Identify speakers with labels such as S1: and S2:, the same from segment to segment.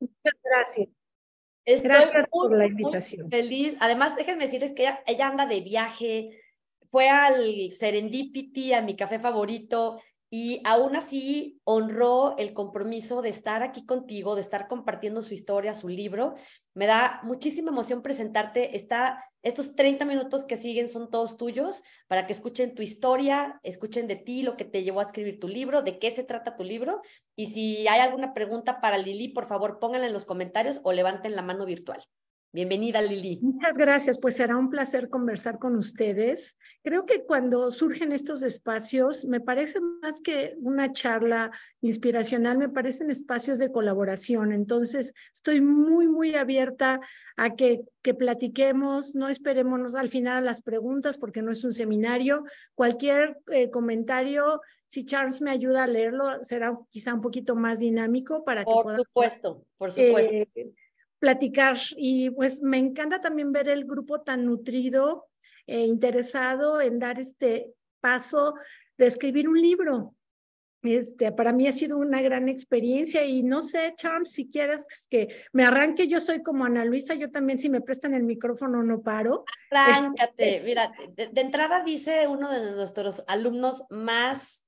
S1: Muchas gracias. Estoy gracias muy, por la invitación. feliz. Además, déjenme decirles que ella anda de viaje, fue al Serendipity, a mi café favorito, y aún así honró el compromiso de estar aquí contigo, de estar compartiendo su historia, su libro. Me da muchísima emoción presentarte. estos 30 minutos que siguen son todos tuyos para que escuchen tu historia, escuchen de ti, lo que te llevó a escribir tu libro, de qué se trata tu libro. Y si hay alguna pregunta para Lili, por favor pónganla en los comentarios o levanten la mano virtual. Bienvenida, Lili. Muchas gracias, pues
S2: será un placer conversar con ustedes. Creo que cuando surgen estos espacios, me parece más que una charla inspiracional, me parecen espacios de colaboración. Entonces, estoy muy, muy abierta a que, que platiquemos, no esperemos al final a las preguntas porque no es un seminario. Cualquier eh, comentario, si Charles me ayuda a leerlo, será quizá un poquito más dinámico para que... Por supuesto, por eh, supuesto platicar y pues me encanta también ver el grupo tan nutrido e interesado en dar este paso de escribir un libro. Este, para mí ha sido una gran experiencia y no sé, Charms, si quieres que me arranque, yo soy como Ana Luisa, yo también si me prestan el micrófono no paro.
S1: Arráncate, este, mira, de, entrada dice uno de nuestros alumnos más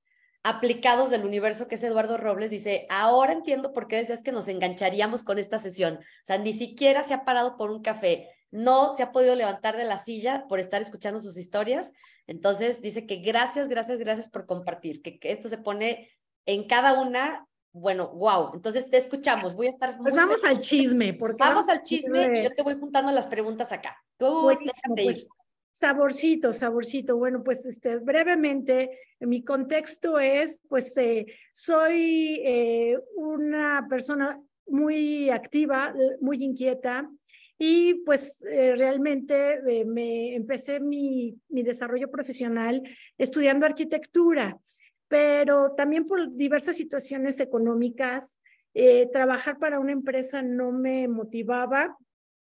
S1: aplicados del universo, que es Eduardo Robles, dice, ahora entiendo por qué decías que nos engancharíamos con esta sesión. O sea, ni siquiera se ha parado por un café, no se ha podido levantar de la silla por estar escuchando sus historias. Entonces, dice que gracias, gracias, gracias por compartir, que, esto se pone en cada una. Bueno, wow. Entonces te escuchamos. Voy a estar. Pues vamos al chisme, porque vamos, al chisme. yo te voy juntando las preguntas acá. Tú, ir. Pues.
S2: Saborcito, saborcito. Bueno, pues este, brevemente, mi contexto es, pues eh, soy eh, una persona muy activa, muy inquieta y pues eh, realmente me empecé mi, mi desarrollo profesional estudiando arquitectura, pero también por diversas situaciones económicas trabajar para una empresa no me motivaba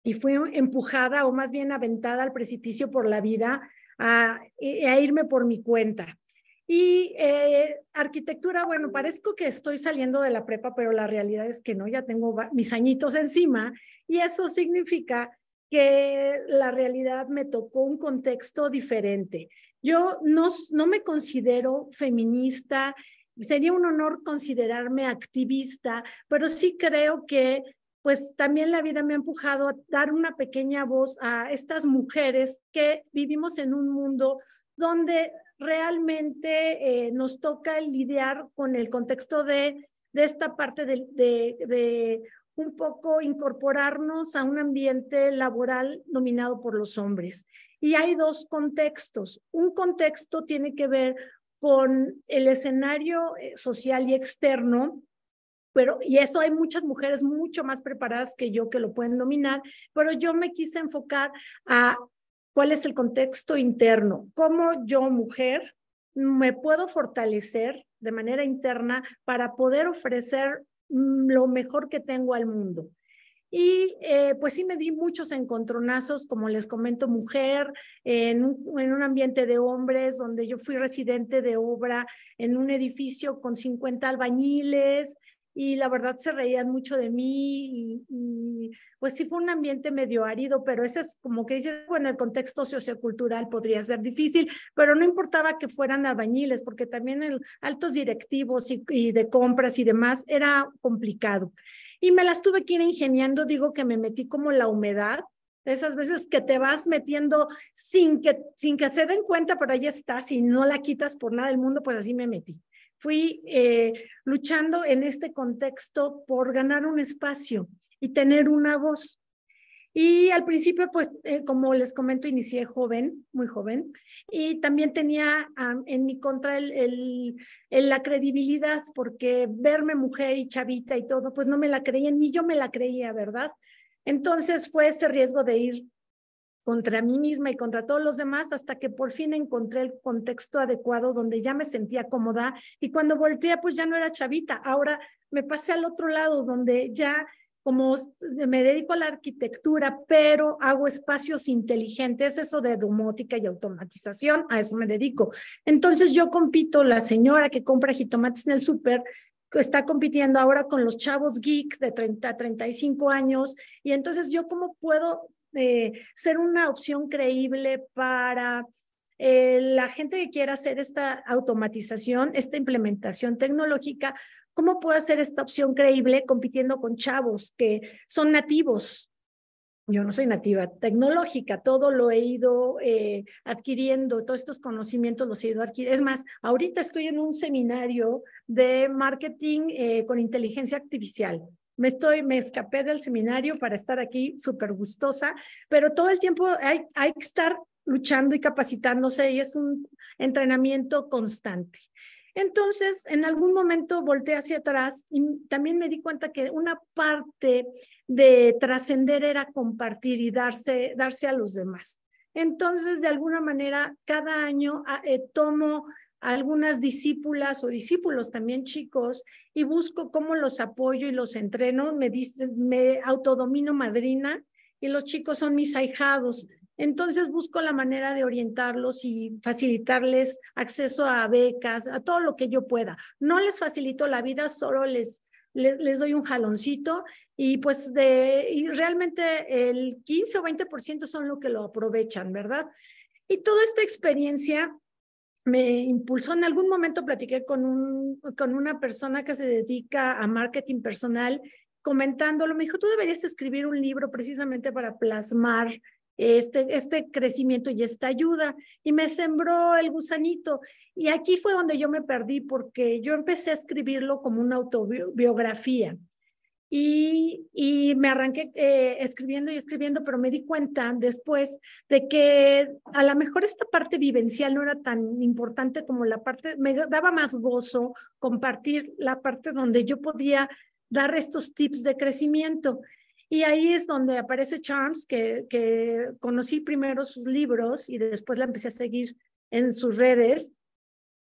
S2: y fui empujada o más bien aventada al precipicio por la vida a, eh, irme por mi cuenta. Y eh, arquitectura, bueno, parezco que estoy saliendo de la prepa, pero la realidad es que no, ya tengo mis añitos encima y eso significa que la realidad me tocó un contexto diferente. Yo no, no me considero feminista, sería un honor considerarme activista, pero sí creo que pues también la vida me ha empujado a dar una pequeña voz a estas mujeres que vivimos en un mundo donde realmente eh, nos toca lidiar con el contexto de, de esta parte de un poco incorporarnos a un ambiente laboral dominado por los hombres. Y hay dos contextos. Un contexto tiene que ver con el escenario eh, social y externo pero y eso hay muchas mujeres mucho más preparadas que yo que lo pueden dominar, pero yo me quise enfocar a cuál es el contexto interno, cómo yo mujer me puedo fortalecer de manera interna para poder ofrecer mm, lo mejor que tengo al mundo. Y eh, pues sí me di muchos encontronazos, como les comento, mujer, en un, en un, ambiente de hombres, donde yo fui residente de obra en un edificio con 50 albañiles, y la verdad se reían mucho de mí y, pues sí fue un ambiente medio árido, pero eso es como que dices, bueno, el contexto sociocultural podría ser difícil, pero no importaba que fueran albañiles, porque también en altos directivos y, de compras y demás era complicado. Y me las tuve que ir ingeniando, digo que me metí como la humedad, esas veces que te vas metiendo sin que, sin que se den cuenta, pero ahí estás y no la quitas por nada del mundo, pues así me metí fui eh, luchando en este contexto por ganar un espacio y tener una voz. Y al principio, pues, eh, como les comento, inicié joven, muy joven, y también tenía ah, en mi contra el, la credibilidad, porque verme mujer y chavita y todo, pues no me la creían, ni yo me la creía, ¿verdad? Entonces fue ese riesgo de ir contra mí misma y contra todos los demás hasta que por fin encontré el contexto adecuado donde ya me sentía cómoda y cuando volteé pues ya no era chavita, ahora me pasé al otro lado donde ya como me dedico a la arquitectura, pero hago espacios inteligentes, eso de domótica y automatización, a eso me dedico. Entonces yo compito, la señora que compra jitomates en el súper, está compitiendo ahora con los chavos geek de 30 a 35 años, y entonces yo cómo puedo ser una opción creíble para eh, la gente que quiera hacer esta automatización, esta implementación tecnológica, ¿cómo puedo hacer esta opción creíble compitiendo con chavos que son nativos? Yo no soy nativa tecnológica, todo lo he ido eh, adquiriendo, todos estos conocimientos los he ido adquiriendo. Es más, ahorita estoy en un seminario de marketing eh, con inteligencia artificial me estoy, me escapé del seminario para estar aquí súper gustosa, pero todo el tiempo hay, que estar luchando y capacitándose y es un entrenamiento constante. Entonces, en algún momento volteé hacia atrás y también me di cuenta que una parte de trascender era compartir y darse, darse a los demás. Entonces, de alguna manera, cada año ah, eh, tomo algunas discípulas o discípulos también chicos y busco cómo los apoyo y los entreno, me, me autodomino madrina y los chicos son mis ahijados. Entonces busco la manera de orientarlos y facilitarles acceso a becas, a todo lo que yo pueda. No les facilito la vida, solo les, les, doy un jaloncito y pues de, y realmente el 15 o 20% son los que lo aprovechan, ¿verdad? Y toda esta experiencia me impulsó. En algún momento platiqué con, un, con una persona que se dedica a marketing personal comentándolo. Me dijo, tú deberías escribir un libro precisamente para plasmar este, este crecimiento y esta ayuda. Y me sembró el gusanito. Y aquí fue donde yo me perdí porque yo empecé a escribirlo como una autobiografía. Y, me arranqué eh, escribiendo y escribiendo, pero me di cuenta después de que a lo mejor esta parte vivencial no era tan importante como la parte, me daba más gozo compartir la parte donde yo podía dar estos tips de crecimiento. Y ahí es donde aparece Charms, que, que conocí primero sus libros y después la empecé a seguir en sus redes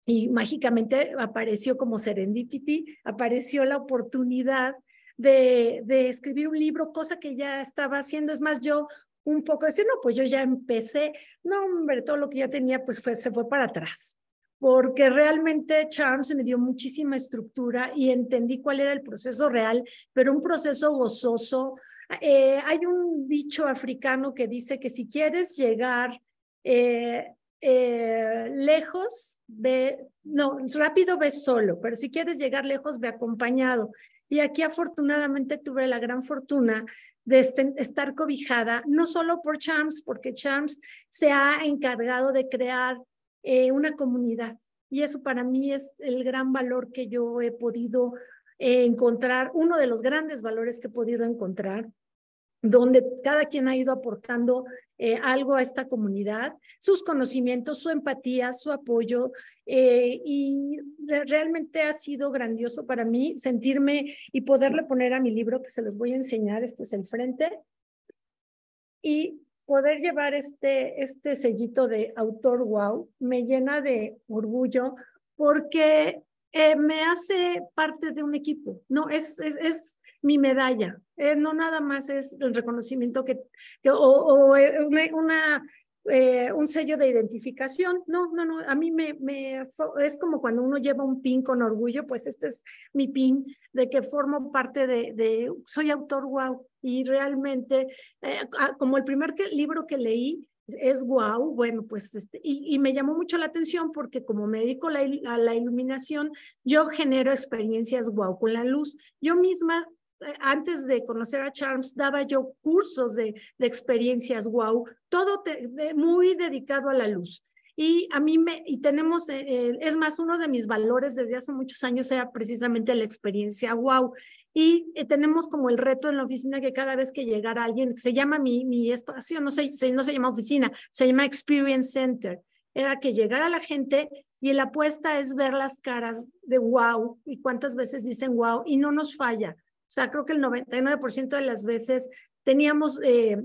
S2: y mágicamente apareció como serendipity, apareció la oportunidad de, escribir un libro, cosa que ya estaba haciendo. Es más, yo un poco decía no, pues yo ya empecé. No, hombre, todo lo que ya tenía pues fue, se fue para atrás, porque realmente Charms me dio muchísima estructura y entendí cuál era el proceso real, pero un proceso gozoso. Eh, hay un dicho africano que dice que si quieres llegar eh, eh, lejos, ve, no, rápido ve solo, pero si quieres llegar lejos, ve acompañado. Y aquí afortunadamente tuve la gran fortuna de este, estar cobijada, no solo por Charms, porque Charms se ha encargado de crear eh, una comunidad. Y eso para mí es el gran valor que yo he podido eh, encontrar, uno de los grandes valores que he podido encontrar, donde cada quien ha ido aportando eh, algo a esta comunidad, sus conocimientos, su empatía, su apoyo. Eh, y realmente ha sido grandioso para mí sentirme y poderle poner a mi libro, que se los voy a enseñar, este es el frente, y poder llevar este, este sellito de autor wow me llena de orgullo porque eh, me hace parte de un equipo. No, es, es mi medalla. Eh, no nada más es el reconocimiento que, o, eh, una, eh, un sello de identificación. No, no, no, a mí me, es como cuando uno lleva un pin con orgullo, pues este es mi pin de que formo parte de, soy autor wow y realmente como el primer libro que leí es wow, bueno, pues este, y, me llamó mucho la atención porque como me dedico la, a la iluminación, yo genero experiencias wow con la luz. Yo misma eh, antes de conocer a Charms, daba yo cursos de, experiencias wow, todo muy dedicado a la luz. Y a mí me, y tenemos, eh, eh, es más, uno de mis valores desde hace muchos años era precisamente la experiencia wow. Y tenemos como el reto en la oficina que cada vez que llegara alguien, se llama mi, mi espacio, no se, no se llama oficina, se llama Experience Center. Era que llegara la gente y la apuesta es ver las caras de wow y cuántas veces dicen wow y no nos falla. O sea, creo que el 99% de las veces teníamos eh,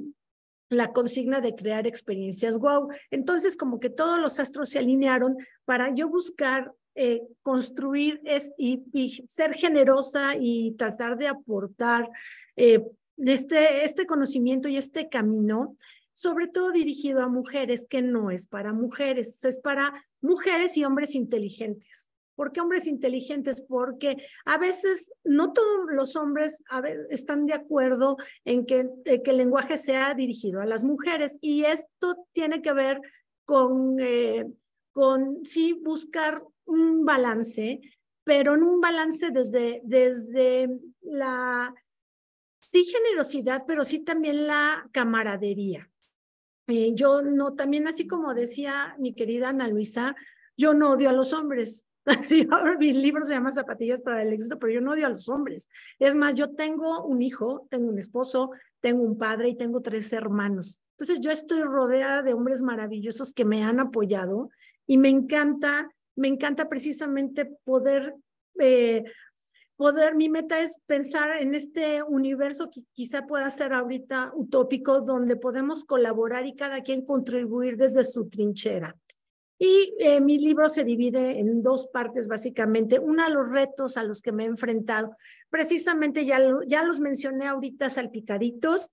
S2: la consigna de crear experiencias wow. Entonces, como que todos los astros se alinearon para yo buscar eh, construir y, ser generosa y tratar de aportar eh, este, este conocimiento y este camino, sobre todo dirigido a mujeres, que no es para mujeres, es para mujeres y hombres inteligentes. ¿Por qué hombres inteligentes? Porque a veces no todos los hombres están de acuerdo en que, el lenguaje sea dirigido a las mujeres y esto tiene que ver con, eh, con sí buscar un balance, pero en un balance desde, desde la, sí generosidad, pero sí también la camaradería. Eh, yo no, también así como decía mi querida Ana Luisa, yo no odio a los hombres, ahora mis libros se llama Zapatillas para el éxito, pero yo no odio a los hombres. Es más, yo tengo un hijo, tengo un esposo, tengo un padre y tengo tres hermanos. Entonces yo estoy rodeada de hombres maravillosos que me han apoyado y me encanta, me encanta precisamente poder, eh, poder, mi meta es pensar en este universo que quizá pueda ser ahorita utópico, donde podemos colaborar y cada quien contribuir desde su trinchera. Y eh, mi libro se divide en dos partes básicamente. Una, los retos a los que me he enfrentado. Precisamente ya, ya los mencioné ahorita salpicaditos,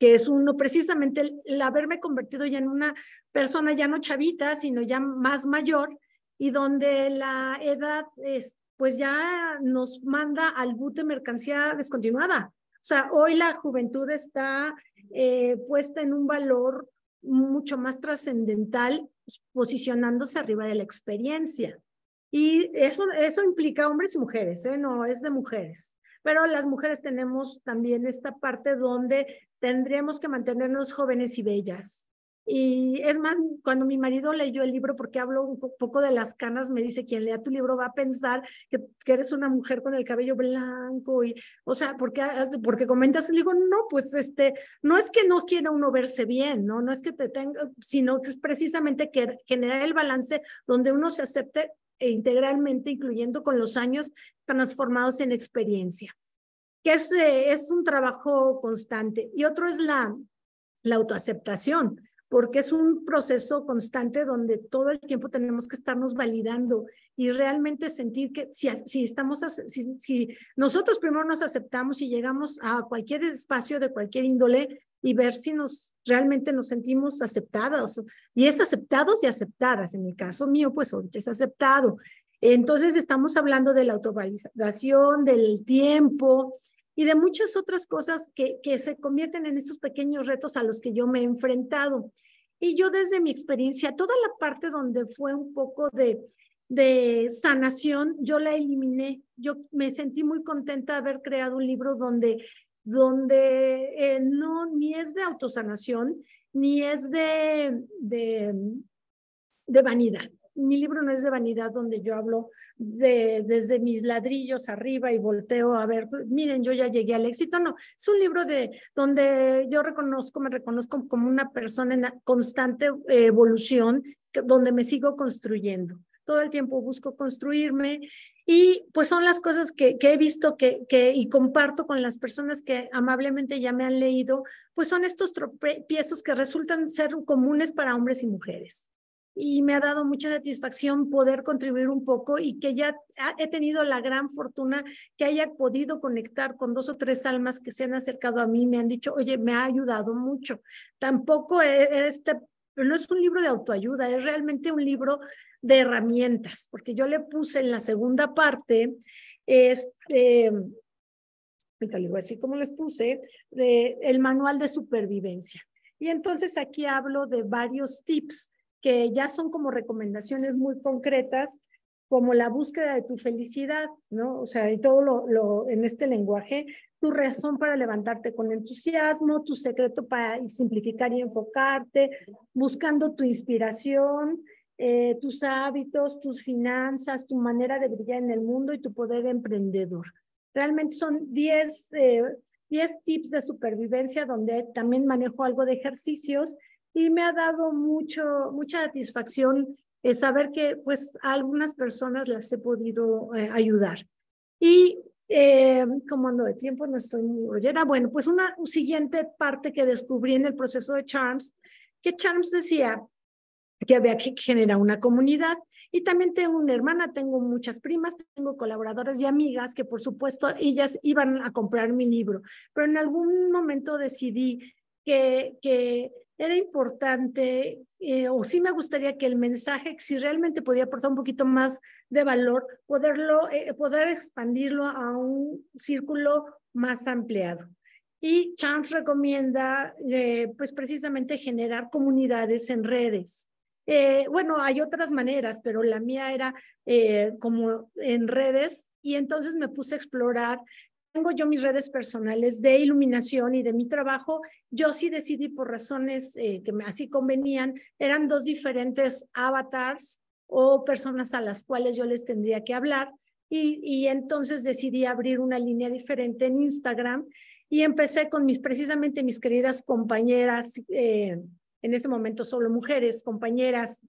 S2: que es uno, precisamente el, haberme convertido ya en una persona ya no chavita, sino ya más mayor, y donde la edad es, pues ya nos manda al bute mercancía descontinuada. O sea, hoy la juventud está eh, puesta en un valor mucho más trascendental pues, posicionándose arriba de la experiencia. Y eso, eso implica hombres y mujeres, ¿eh? no es de mujeres. Pero las mujeres tenemos también esta parte donde tendríamos que mantenernos jóvenes y bellas, y es más, cuando mi marido leyó el libro, porque hablo un poco de las canas, me dice, quien lea tu libro va a pensar que, eres una mujer con el cabello blanco y, o sea, porque, ah, porque comentas, le digo, no, pues este, no es que no quiera uno verse bien, ¿no? No es que te tenga, sino que es precisamente que generar el balance donde uno se acepte e integralmente, incluyendo con los años transformados en experiencia, que es, eh, es un trabajo constante. Y otro es la, la autoaceptación porque es un proceso constante donde todo el tiempo tenemos que estarnos validando y realmente sentir que si, si estamos, si, nosotros primero nos aceptamos y llegamos a cualquier espacio de cualquier índole y ver si nos realmente nos sentimos aceptados. y es aceptados y aceptadas. En el caso mío, pues hoy es aceptado. Entonces estamos hablando de la autovalidación, del tiempo, y de muchas otras cosas que, que se convierten en estos pequeños retos a los que yo me he enfrentado. Y yo desde mi experiencia, toda la parte donde fue un poco de, sanación, yo la eliminé. Yo me sentí muy contenta de haber creado un libro donde, donde eh, no, ni es de autosanación, ni es de, de vanidad mi libro no es de vanidad donde yo hablo de, desde mis ladrillos arriba y volteo a ver, pues, miren, yo ya llegué al éxito, no, es un libro de donde yo reconozco, me reconozco como una persona en constante evolución, donde me sigo construyendo. Todo el tiempo busco construirme y pues son las cosas que, he visto que, y comparto con las personas que amablemente ya me han leído, pues son estos tropiezos que resultan ser comunes para hombres y mujeres y me ha dado mucha satisfacción poder contribuir un poco y que ya he tenido la gran fortuna que haya podido conectar con dos o tres almas que se han acercado a mí, me han dicho, oye, me ha ayudado mucho. Tampoco e, e, este no es un libro de autoayuda, es realmente un libro de herramientas, porque yo le puse en la segunda parte, este, me les puse, el manual de supervivencia. Y entonces aquí hablo de varios tips que ya son como recomendaciones muy concretas, como la búsqueda de tu felicidad, ¿no? O sea, y todo lo, lo en este lenguaje, tu razón para levantarte con entusiasmo, tu secreto para simplificar y enfocarte, buscando tu inspiración, eh, tus hábitos, tus finanzas, tu manera de brillar en el mundo y tu poder emprendedor. Realmente son 10 eh, tips de supervivencia donde también manejo algo de ejercicios y me ha dado mucho, mucha satisfacción saber que pues a algunas personas las he podido eh, ayudar. Y eh, como ando de tiempo, no estoy muy rollera. Bueno, pues una siguiente parte que descubrí en el proceso de Charms, que Charms decía que había que generar una comunidad. Y también tengo una hermana, tengo muchas primas, tengo colaboradoras y amigas que por supuesto ellas iban a comprar mi libro, pero en algún momento decidí que, que era importante, eh, o sí me gustaría que el mensaje, si realmente podía aportar un poquito más de valor, poderlo, eh, poder expandirlo a un círculo más ampliado. Y Chance recomienda, eh, pues precisamente, generar comunidades en redes. bueno, hay otras maneras, pero la mía era como en redes y entonces me puse a explorar tengo yo mis redes personales de iluminación y de mi trabajo, yo sí decidí por razones eh, que me así convenían, eran dos diferentes avatars o personas a las cuales yo les tendría que hablar. Y, entonces decidí abrir una línea diferente en Instagram y empecé con mis, precisamente mis queridas compañeras, eh, en ese momento solo mujeres, compañeras,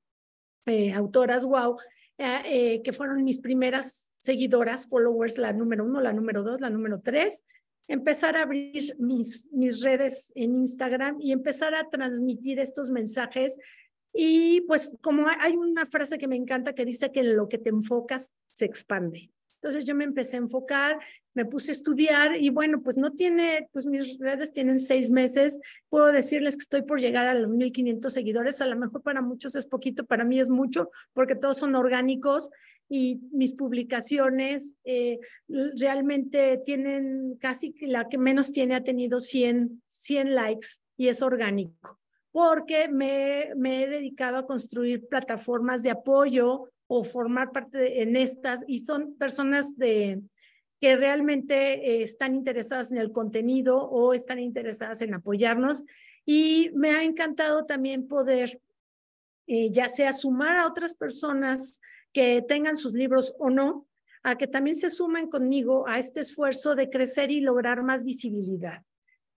S2: eh, autoras, wow, que fueron mis primeras seguidoras, followers, la número uno, la número dos, la número tres, empezar a abrir mis, mis redes en Instagram y empezar a transmitir estos mensajes. Y pues como hay una frase que me encanta que dice que lo que te enfocas se expande. Entonces yo me empecé a enfocar, me puse a estudiar y bueno, pues no tiene, pues mis redes tienen seis meses. Puedo decirles que estoy por llegar a los 1.500 seguidores. A lo mejor para muchos es poquito, para mí es mucho, porque todos son orgánicos y mis publicaciones eh, realmente tienen casi la que menos tiene ha tenido 100, 100 likes y es orgánico, porque me, me he dedicado a construir plataformas de apoyo o formar parte en estas y son personas de, que realmente eh, están interesadas en el contenido o están interesadas en apoyarnos. Y me ha encantado también poder, eh, ya sea sumar a otras personas que tengan sus libros o no, a que también se sumen conmigo a este esfuerzo de crecer y lograr más visibilidad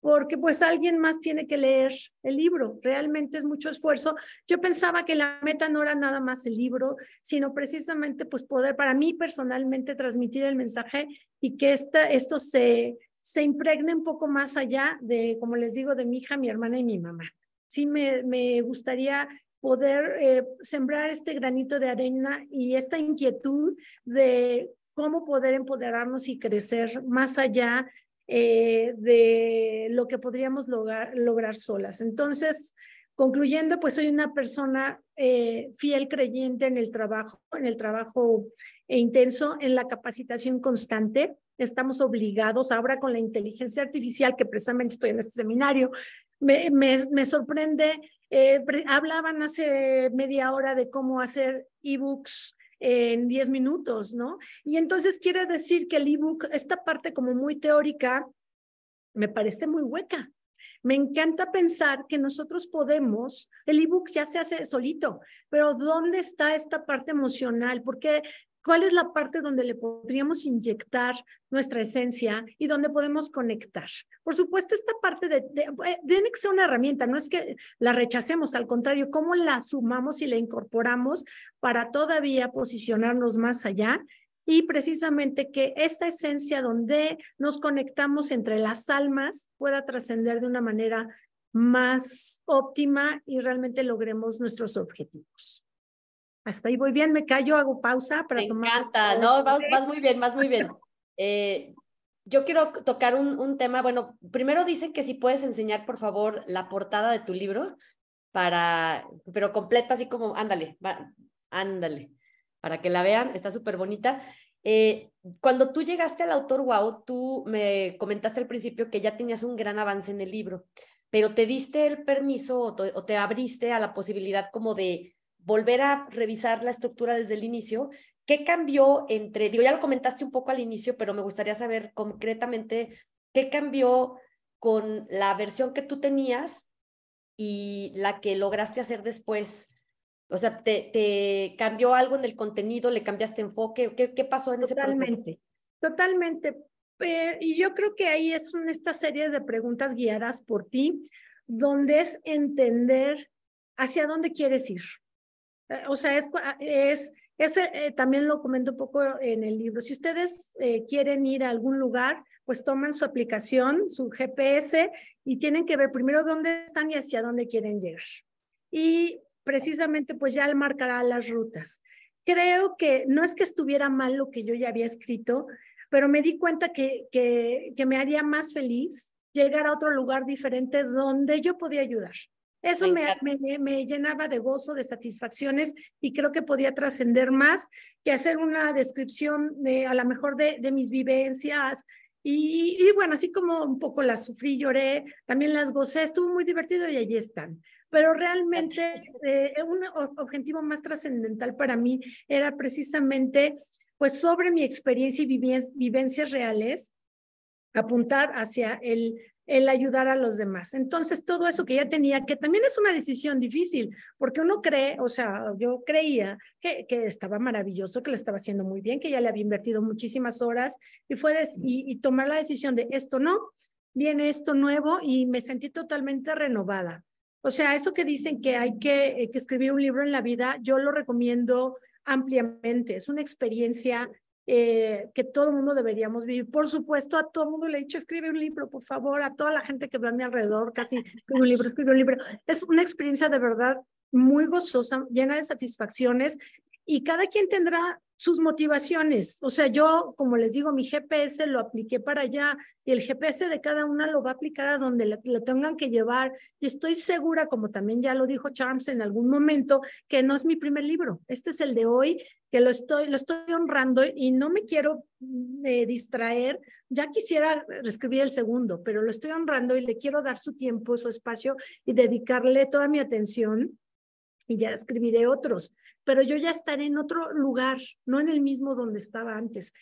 S2: porque pues alguien más tiene que leer el libro. Realmente es mucho esfuerzo. Yo pensaba que la meta no era nada más el libro, sino precisamente pues poder para mí personalmente transmitir el mensaje y que esta, esto se, se impregne un poco más allá de, como les digo, de mi hija, mi hermana y mi mamá. Sí, me, gustaría poder eh, sembrar este granito de arena y esta inquietud de cómo poder empoderarnos y crecer más allá eh, de lo que podríamos lograr, lograr solas. Entonces, concluyendo, pues soy una persona eh, fiel creyente en el trabajo, en el trabajo intenso, en la capacitación constante. Estamos obligados ahora con la inteligencia artificial, que precisamente estoy en este seminario, me, sorprende. Eh, hablaban hace media hora de cómo hacer ebooks en 10 minutos, ¿no? Y entonces quiere decir que el ebook, esta parte como muy teórica, me parece muy hueca, me encanta pensar que nosotros podemos, el ebook ya se hace solito, pero ¿dónde está esta parte emocional? Porque... ¿Cuál es la parte donde le podríamos inyectar nuestra esencia y donde podemos conectar? Por supuesto, esta parte de, eh, tiene que ser una herramienta, no es que la rechacemos, al contrario, cómo la sumamos y la incorporamos para todavía posicionarnos más allá y precisamente que esta esencia donde nos conectamos entre las almas pueda trascender de una manera más óptima y realmente logremos
S1: nuestros objetivos. Hasta ahí voy bien, me callo, hago pausa para tomar. encanta, no, vas, muy bien, vas muy bien. Eh, yo quiero tocar un, tema, bueno, primero dicen que si puedes enseñar, por favor, la portada de tu libro para, pero completa, así como, ándale, ándale, para que la vean, está súper bonita. Eh, cuando tú llegaste al autor Wow, tú me comentaste al principio que ya tenías un gran avance en el libro, pero te diste el permiso o te abriste a la posibilidad como de volver a revisar la estructura desde el inicio. ¿Qué cambió entre, digo, ya lo comentaste un poco al inicio, pero me gustaría saber concretamente qué cambió con la versión que tú tenías y la que lograste hacer después? O sea, ¿te, te cambió algo en el contenido? ¿Le cambiaste enfoque? ¿Qué, pasó en ese proceso? Totalmente, totalmente. y yo creo que ahí es esta serie
S2: de preguntas guiadas por ti, donde es entender hacia dónde quieres ir. Eh, o sea, es, ah, es ese eh, también lo comento un poco en el libro. Si ustedes eh, quieren ir a algún lugar, pues toman su aplicación, su GPS, y tienen que ver primero dónde están y hacia dónde quieren llegar. Y precisamente, pues ya marcará las rutas. Creo que no es que estuviera mal lo que yo ya había escrito, pero me di cuenta que, que, que me haría más feliz llegar a otro lugar diferente donde yo podía ayudar. Eso me, llenaba de gozo, de satisfacciones y creo que podía trascender más que hacer una descripción a lo mejor de, mis vivencias. Y, bueno, así como un poco las sufrí, lloré, también las gocé, estuvo muy divertido y allí están. Pero realmente eh, un objetivo más trascendental para mí era precisamente pues sobre mi experiencia y vivencias reales apuntar hacia el, el ayudar a los demás. Entonces, todo eso que ya tenía, que también es una decisión difícil, porque uno cree, o sea, yo creía que, que estaba maravilloso, que lo estaba haciendo muy bien, que ya le había invertido muchísimas horas y fue y, tomar la decisión de esto no, viene esto nuevo y me sentí totalmente renovada. O sea, eso que dicen que hay que, que escribir un libro en la vida, yo lo recomiendo ampliamente. Es una experiencia eh, que todo el mundo deberíamos vivir. Por supuesto, a todo el mundo le he dicho, escribe un libro, por favor, a toda la gente que ve a mi alrededor, casi escribe un libro, escribe un libro. Es una experiencia de verdad muy gozosa, llena de satisfacciones y cada quien tendrá sus motivaciones. O sea, yo, como les digo, mi GPS lo apliqué para allá y el GPS de cada una lo va a aplicar a donde lo tengan que llevar. Y estoy segura, como también ya lo dijo Charms en algún momento, que no es mi primer libro. Este es el de hoy, que lo estoy, lo estoy honrando y no me quiero mm, eh, distraer. Ya quisiera escribir el segundo, pero lo estoy honrando y le quiero dar su tiempo, su espacio y dedicarle toda mi atención y ya escribiré otros pero yo ya estaré en otro lugar, no en el mismo donde estaba antes.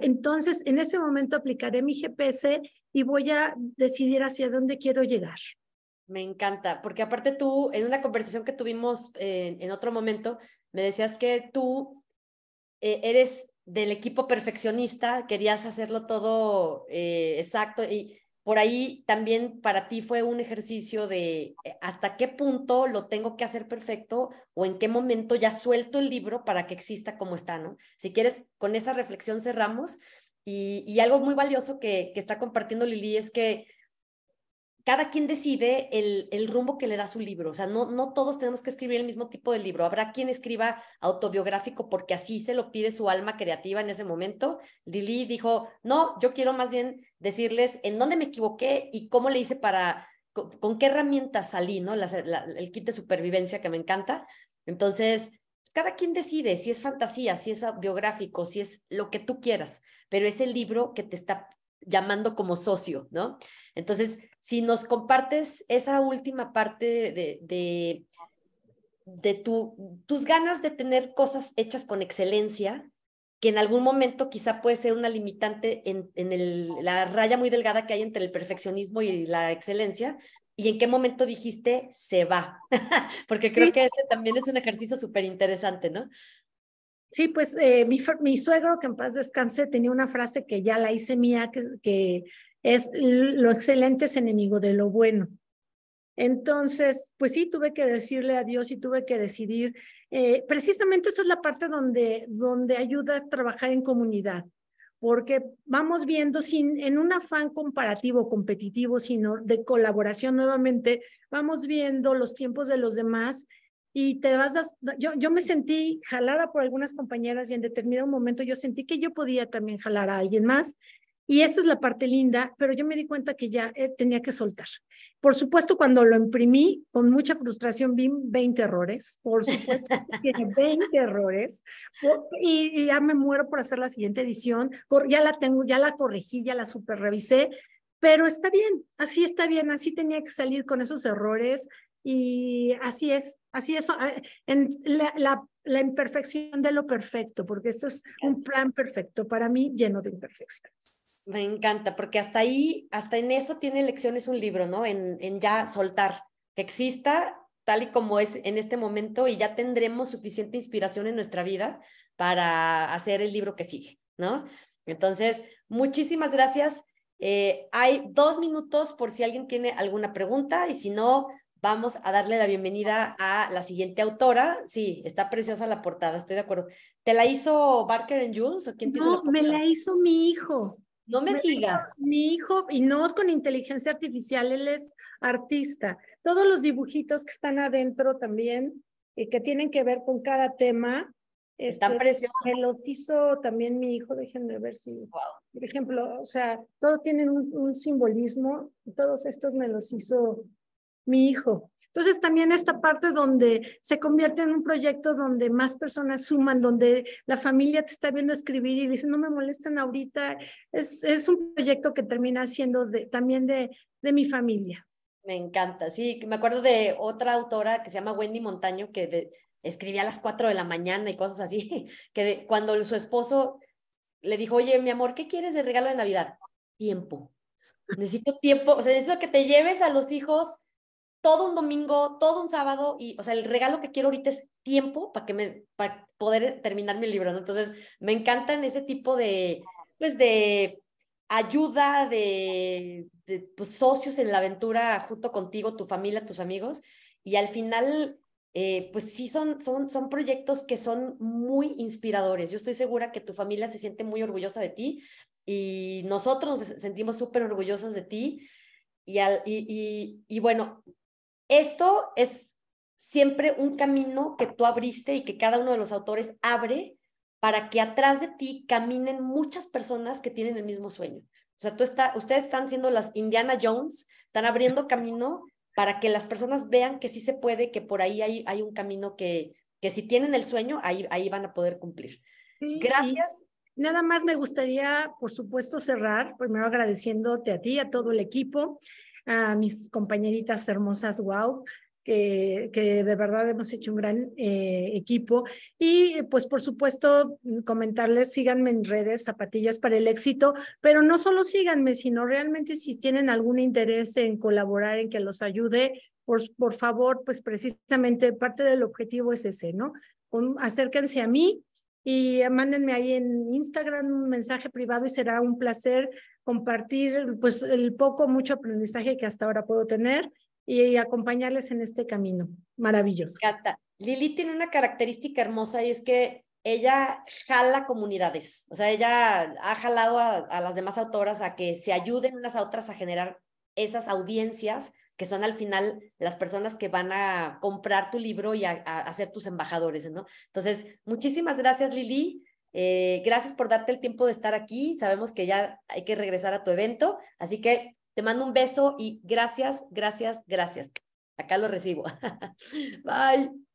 S2: Entonces, en ese momento aplicaré mi GPS y voy a decidir hacia dónde quiero llegar.
S1: Me encanta, porque aparte tú, en una conversación que tuvimos eh, en otro momento, me decías que tú eh, eres del equipo perfeccionista, querías hacerlo todo eh, exacto y por ahí también para ti fue un ejercicio de eh, hasta qué punto lo tengo que hacer perfecto o en qué momento ya suelto el libro para que exista como está, ¿no? Si quieres, con esa reflexión cerramos. Y, algo muy valioso que está compartiendo Lili es que cada quien decide el, rumbo que le da su libro. O sea, no, todos tenemos que escribir el mismo tipo de libro. Habrá quien escriba autobiográfico porque así se lo pide su alma creativa en ese momento. Lili dijo, no, yo quiero más bien decirles en dónde me equivoqué y cómo le hice para, con, qué herramientas salí, ¿no? el kit de supervivencia que me encanta. Entonces, pues, cada quien decide si es fantasía, si es biográfico, si es lo que tú quieras, pero es el libro que te está llamando como socio, ¿no? Entonces, si nos compartes esa última parte de, de, de tu, tus ganas de tener cosas hechas con excelencia, que en algún momento quizá puede ser una limitante en, la raya muy delgada que hay entre el perfeccionismo y la excelencia, y en qué momento dijiste se va, porque creo que ese también es un ejercicio súper interesante, ¿no?
S2: Sí, pues eh, mi, suegro, que en paz descanse, tenía una frase que ya la hice mía, que, es lo excelente es enemigo de lo bueno. Entonces, pues sí, tuve que decirle adiós y tuve que decidir. Eh, precisamente esa es la parte donde, donde ayuda a trabajar en comunidad, porque vamos viendo sin, en un afán comparativo, competitivo, sino de colaboración nuevamente, vamos viendo los tiempos de los demás y te vas a, yo, yo me sentí jalada por algunas compañeras y en determinado momento yo sentí que yo podía también jalar a alguien más. Y esta es la parte linda, pero yo me di cuenta que ya eh, tenía que soltar. Por supuesto, cuando lo imprimí, con mucha frustración vi 20 errores. Por supuesto, tiene 20 errores. Y, ya me muero por hacer la siguiente edición. Ya la tengo, ya la corregí, ya la super revisé. Pero está bien, así está bien, así tenía que salir con esos errores. Y así es, así es, ah, en la, imperfección de lo perfecto, porque esto es un plan perfecto para mí lleno de imperfecciones.
S1: Me encanta, porque hasta ahí, hasta en eso tiene lecciones un libro, ¿no? En, en, ya soltar, que exista tal y como es en este momento y ya tendremos suficiente inspiración en nuestra vida para hacer el libro que sigue, ¿no? Entonces, muchísimas gracias. Eh, hay dos minutos por si alguien tiene alguna pregunta y si no, vamos a darle la bienvenida a la siguiente autora. Sí, está preciosa la portada, estoy de acuerdo. ¿Te la hizo Barker and Jules o quién te no, hizo la me la hizo mi hijo. No me, digas.
S2: Mi hijo, y no con inteligencia artificial, él es artista. Todos los dibujitos que están adentro también, que tienen que ver con cada tema. Están este, preciosos. Me los hizo también mi hijo, déjenme ver si. Wow. Por ejemplo, o sea, todos tienen un simbolismo, todos estos me los hizo mi hijo. Entonces también esta parte donde se convierte en un proyecto donde más personas suman, donde la familia te está viendo escribir y dice, no me molestan ahorita, es, es un proyecto que termina siendo también de, de mi familia.
S1: Me encanta, sí, me acuerdo de otra autora que se llama Wendy Montaño, que escribía a las 4 de la mañana y cosas así, que cuando su esposo le dijo, oye, mi amor, ¿qué quieres de regalo de Navidad? Tiempo. Necesito tiempo, o sea, necesito que te lleves a los hijos todo un domingo, todo un sábado y, o sea, el regalo que quiero ahorita es tiempo para que me, para poder terminar mi libro, ¿no? Entonces, me encantan ese tipo de, pues, de ayuda, de, de pues, socios en la aventura junto contigo, tu familia, tus amigos. Y al final, eh, pues sí, son, son, son proyectos que son muy inspiradores. Yo estoy segura que tu familia se siente muy orgullosa de ti y nosotros nos sentimos súper orgullosos de ti. Y, al, y, y, y, bueno, esto es siempre un camino que tú abriste y que cada uno de los autores abre para que atrás de ti caminen muchas personas que tienen el mismo sueño. O sea, tú está, ustedes están siendo las Indiana Jones, están abriendo camino para que las personas vean que sí se puede, que por ahí hay, hay un camino que, que si tienen el sueño, ahí, ahí van a poder cumplir. Gracias.
S2: Nada más me gustaría, por supuesto, cerrar, primero agradeciéndote a ti, a todo el equipo, a mis compañeritas hermosas Wow, que, que de verdad hemos hecho un gran eh, equipo. Y pues por supuesto comentarles, síganme en redes Zapatillas para el Éxito, pero no solo síganme, sino realmente si tienen algún interés en colaborar, en que los ayude. Por, por favor, pues precisamente parte del objetivo es ese, ¿no? acérquense a mí y mándenme ahí en Instagram un mensaje privado y será un placer compartir pues el poco, mucho aprendizaje que hasta ahora puedo tener y, acompañarles en este camino maravilloso.
S1: Lili tiene una característica hermosa y es que ella jala comunidades, o sea, ella ha jalado a las demás autoras a que se ayuden unas a otras a generar esas audiencias que son al final las personas que van a comprar tu libro y a, ser tus embajadores, ¿no? Entonces, muchísimas gracias, Lili. Eh, gracias por darte el tiempo de estar aquí. Sabemos que ya hay que regresar a tu evento, así que te mando un beso y gracias, gracias, gracias. Acá lo recibo. Bye.